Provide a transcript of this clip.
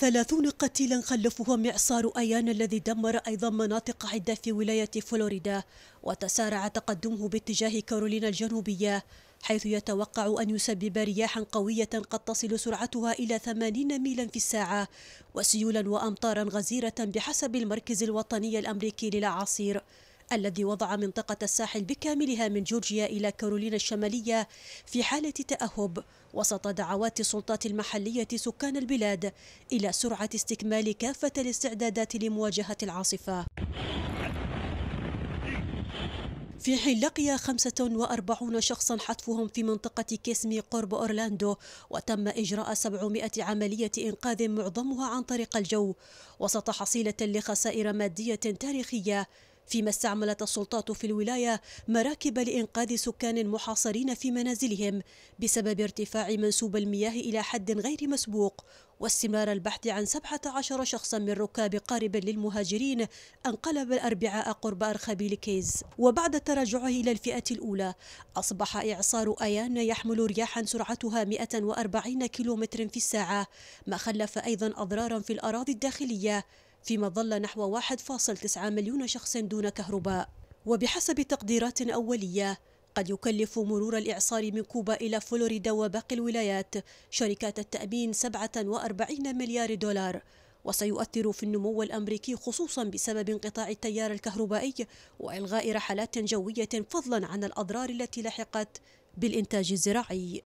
ثلاثون قتيلا خلفهم إعصار أيان الذي دمر أيضا مناطق عدة في ولاية فلوريدا وتسارع تقدمه باتجاه كارولينا الجنوبية حيث يتوقع أن يسبب رياحا قوية قد تصل سرعتها إلى 80 ميلا في الساعة وسيولا وأمطارا غزيرة بحسب المركز الوطني الأمريكي للأعاصير الذي وضع منطقة الساحل بكاملها من جورجيا إلى كارولينا الشمالية في حالة تأهب وسط دعوات السلطات المحلية سكان البلاد إلى سرعة استكمال كافة الاستعدادات لمواجهة العاصفة في حين لقي 45 شخصا حتفهم في منطقة كيسمي قرب أورلاندو وتم إجراء 700 عملية إنقاذ معظمها عن طريق الجو وسط حصيلة لخسائر مادية تاريخية فيما استعملت السلطات في الولاية مراكب لإنقاذ سكان محاصرين في منازلهم بسبب ارتفاع منسوب المياه إلى حد غير مسبوق واستمرار البحث عن 17 شخصا من ركاب قارب للمهاجرين انقلب الأربعاء قرب أرخبيل كيز وبعد تراجعه إلى الفئة الأولى أصبح إعصار أيان يحمل رياحا سرعتها 140 كيلومتر في الساعة ما خلف أيضا أضرارا في الأراضي الداخلية فيما ظل نحو 1.9 مليون شخص دون كهرباء وبحسب تقديرات أولية قد يكلف مرور الإعصار من كوبا إلى فلوريدا وباقي الولايات شركات التأمين 47 مليار دولار وسيؤثر في النمو الأمريكي خصوصا بسبب انقطاع التيار الكهربائي وإلغاء رحلات جوية فضلا عن الأضرار التي لحقت بالإنتاج الزراعي